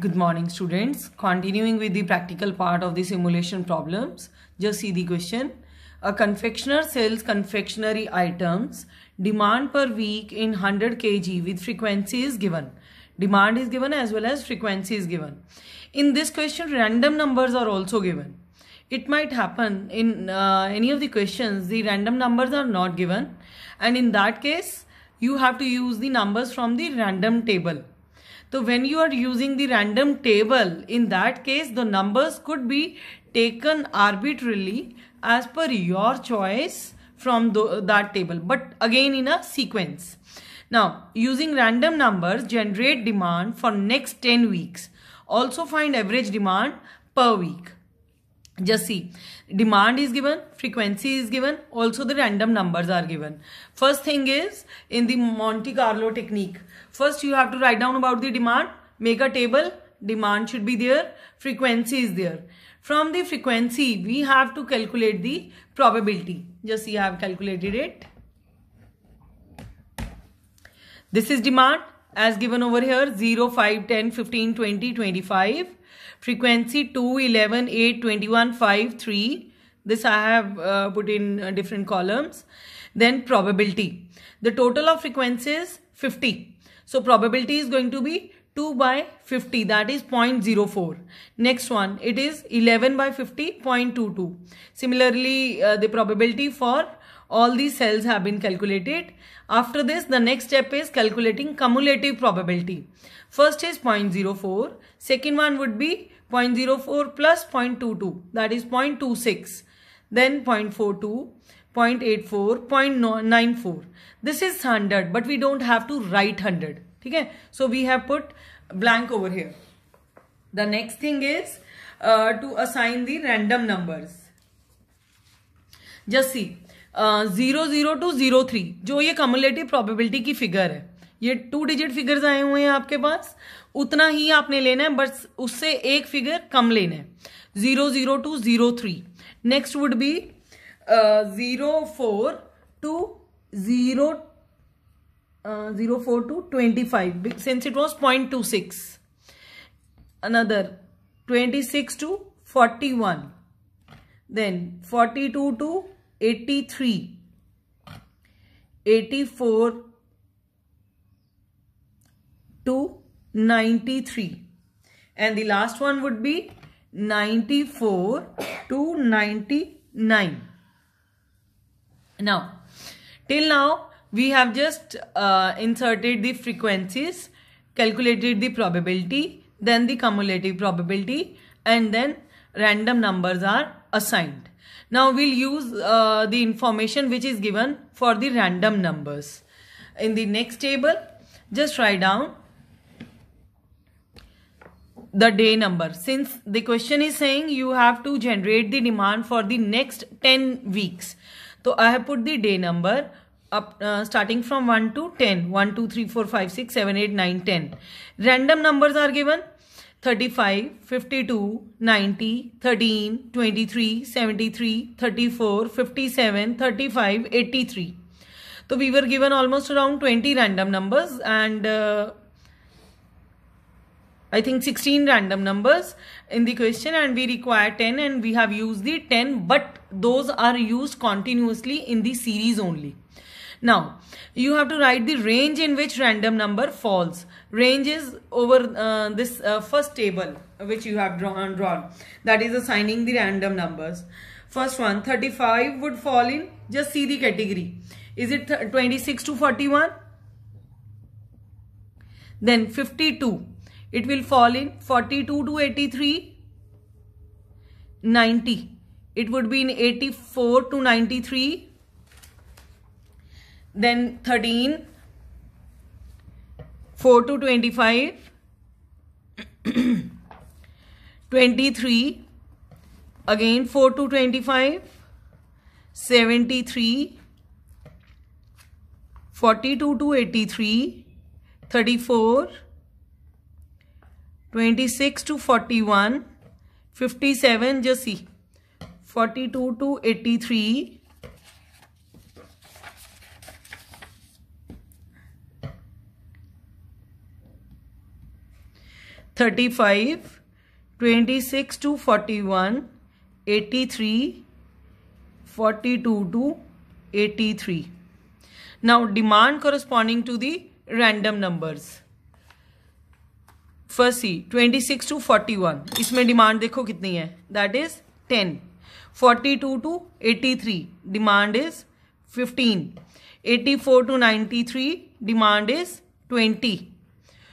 Good morning students. Continuing with the practical part of the simulation problems, just see the question. A confectioner sells confectionery items. Demand per week in 100 kg with frequency is given. Demand is given as well as frequency is given. In this question, random numbers are also given. It might happen in uh, any of the questions, the random numbers are not given. And in that case, you have to use the numbers from the random table so when you are using the random table, in that case, the numbers could be taken arbitrarily as per your choice from that table, but again in a sequence. Now, using random numbers, generate demand for next 10 weeks. Also find average demand per week just see demand is given frequency is given also the random numbers are given first thing is in the monte carlo technique first you have to write down about the demand make a table demand should be there frequency is there from the frequency we have to calculate the probability just see i have calculated it this is demand as given over here 0, 5, 10, 15, 20, 25. Frequency 2, 11, 8, 21, 5, 3. This I have uh, put in uh, different columns. Then probability. The total of frequencies 50. So probability is going to be 2 by 50 that is 0.04 next one it is 11 by 50 0.22 similarly uh, the probability for all these cells have been calculated. After this, the next step is calculating cumulative probability. First is 0.04, second one would be 0.04 plus 0.22, that is 0.26, then 0.42, 0.84, 0.94. This is 100, but we don't have to write 100. Okay? So we have put blank over here. The next thing is uh, to assign the random numbers. Just see, zero zero two zero three जो ये cumulative probability की figure है ये two digit figures आए हुए हैं आपके पास उतना ही आपने लेना है बस उससे एक फिगर कम लेना है zero zero two zero three next would be zero four two zero zero four two twenty five since it was point two six twenty six to forty one then forty two to 83 84 to 93 and the last one would be 94 to 99 now till now we have just uh, inserted the frequencies calculated the probability then the cumulative probability and then random numbers are assigned now we'll use uh, the information which is given for the random numbers. In the next table, just write down the day number. Since the question is saying you have to generate the demand for the next 10 weeks. So I have put the day number up uh, starting from 1 to 10. 1, 2, 3, 4, 5, 6, 7, 8, 9, 10. Random numbers are given 35, 52, 90, 13, 23, 73, 34, 57, 35, 83. So we were given almost around 20 random numbers and uh, I think 16 random numbers in the question and we require 10 and we have used the 10 but those are used continuously in the series only. Now, you have to write the range in which random number falls. Range is over uh, this uh, first table which you have drawn, uh, drawn. That is assigning the random numbers. First one, 35 would fall in, just see the category. Is it 26 to 41? Then 52. It will fall in 42 to 83, 90. It would be in 84 to 93, then 13 4 to 25 23 again 4 to 25 73 42 to 83 34 26 to 41 57 just see 42 to 83 thirty five twenty six to forty one eighty three forty two to eighty three now demand corresponding to the random numbers first see twenty six to forty one इसमें demand देखो कितनी है that is ten forty two to eighty three demand is fifteen eighty four to ninety three demand is twenty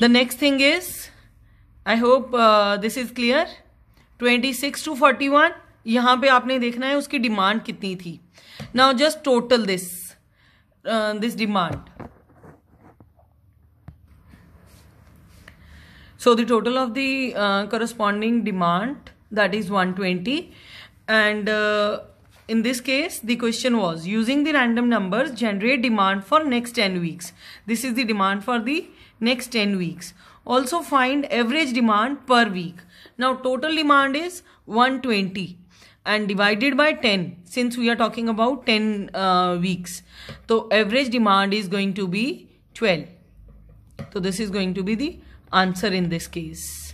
The next thing is, I hope uh, this is clear. 26 to 41 यहाँ पे आपने देखना demand. उसकी demand कितनी थी now just total this this demand. so the total of the uh, corresponding demand that is 120 and uh, in this case, the question was using the random numbers generate demand for next 10 weeks. This is the demand for the next 10 weeks. Also find average demand per week. Now total demand is 120 and divided by 10 since we are talking about 10 uh, weeks. So average demand is going to be 12. So this is going to be the answer in this case.